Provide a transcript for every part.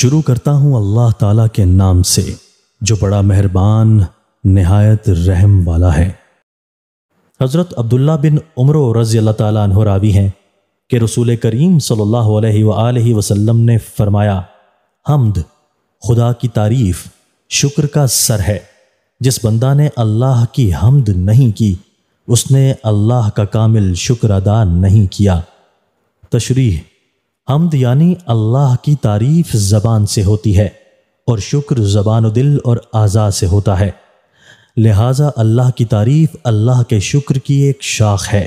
शुरू करता हूँ अल्लाह ताला के नाम से जो बड़ा मेहरबान नहायत रहम वाला है हज़रत अब्दुल्ला बिन उम्र रज़ी अल्लाह ताली रावी हैं कि रसूल करीम सल्लल्लाहु अलैहि वसल्लम ने फरमाया हमद खुदा की तारीफ़ शुक्र का सर है जिस बंदा ने अल्लाह की हमद नहीं की उसने अल्लाह का कामिल शुक्र अदा नहीं किया तशरीह हमद यानी अल्लाह की तारीफ ज़बान से होती है और शुक्र ज़बान दिल और आज़ा से होता है लिहाजा अल्लाह की तारीफ अल्लाह के शुक्र की एक शाख है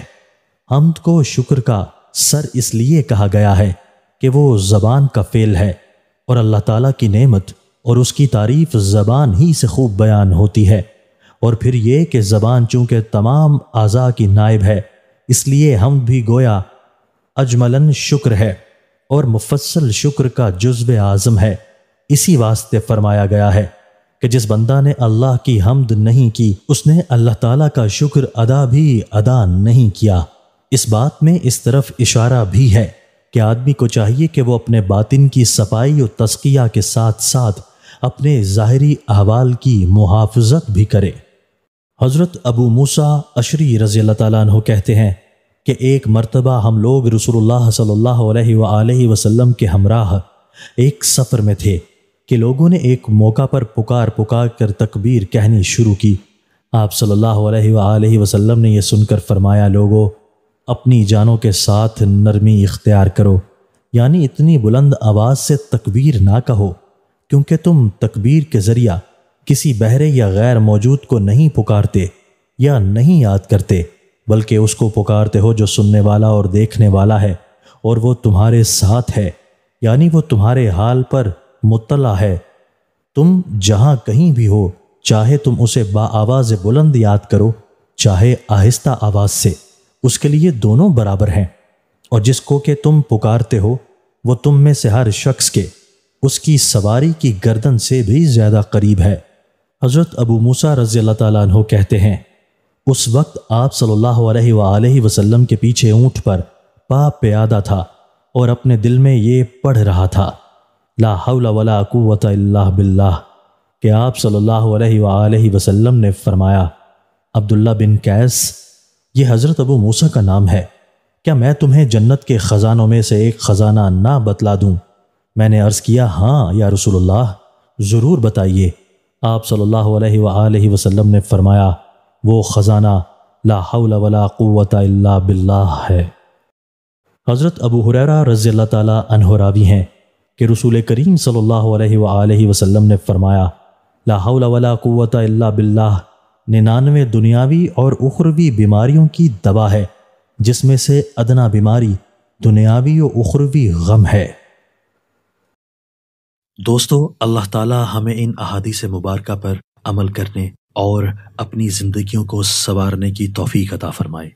हमद को शुक्र का सर इसलिए कहा गया है कि वो ज़बान का फेल है और अल्लाह ताला की नेमत और उसकी तारीफ ज़बान ही से खूब बयान होती है और फिर ये कि ज़बान चूँकि तमाम आज़ा की नायब है इसलिए हम भी गोया अजमलन शुक्र है और मुफसल शुक्र का जुज्व आज़म है इसी वास्ते फरमाया गया है कि जिस बंदा ने अल्लाह की हमद नहीं की उसने अल्लाह ताला का शुक्र अदा भी अदा नहीं किया इस बात में इस तरफ इशारा भी है कि आदमी को चाहिए कि वो अपने बातिन की सफाई और तस्किया के साथ साथ अपने ज़ाहरी अहवाल की मुहाफजत भी करे हज़रत अबू मूसा अशरी रज़ी तहते कहते हैं कि एक मर्तबा हम लोग रसोल्ला सल्ला वसलम के हमराह एक सफ़र में थे कि लोगों ने एक मौका पर पुकार पुकार कर तकबीर कहनी शुरू की आप सल्ला वसलम ने यह सुनकर फरमाया लोगों अपनी जानों के साथ नरमी इख्तियार करो यानी इतनी बुलंद आवाज़ से तकबीर ना कहो क्योंकि तुम तकबीर के ज़रिया किसी बहरे या गैर मौजूद को नहीं पुकारते या नहीं याद करते बल्कि उसको पुकारते हो जो सुनने वाला और देखने वाला है और वो तुम्हारे साथ है यानी वो तुम्हारे हाल पर मुतला है तुम जहाँ कहीं भी हो चाहे तुम उसे बाआवाज़ बुलंद याद करो चाहे आहिस्ता आवाज़ से उसके लिए दोनों बराबर हैं और जिसको के तुम पुकारते हो वो तुम में से हर शख्स के उसकी सवारी की गर्दन से भी ज़्यादा करीब है हज़रत अबू मूसा रज़ी अल्लाह हैं उस वक्त आप सल्लल्लाहु अलैहि वसल्लम के पीछे ऊँट पर पाप प्यादा था और अपने दिल में ये पढ़ रहा था ला हौला वला कुवत इल्ला बिल्लाह के आप सल्लल्लाहु अलैहि वसल्लम ने फरमाया अब्दुल्ला बिन कैस ये हज़रत अबू मूसा का नाम है क्या मैं तुम्हें जन्नत के ख़जानों में से एक ख़जाना ना बतला दूँ मैंने अर्ज़ किया हाँ या रसूलुल्लाह ज़रूर बताइए आप सल्लल्लाहु अलैहि वसल्लम ने फरमाया वो ख़जाना ला हौला वला क़ुव्वत इल्ला बिल्लाह है हज़रत अबू हुररा रज़ी अल्लाह ताला अन्हु रावी हैं कि रसूल करीम सल्लल्लाहु अलैहि वसल्लम ने फरमाया ला हौला वला क़ुव्वत इल्ला बिल्लाह निन्यानवे दुनियावी और उखरवी बीमारियों की दवा है जिसमें से अदना बीमारी दुनियावी और उखरवी गम है दोस्तों अल्लाह ताला हमें इन अहादी से मुबारक पर अमल करने और अपनी ज़िंदगियों को संवारने की तोफ़ी अता फ़रमाए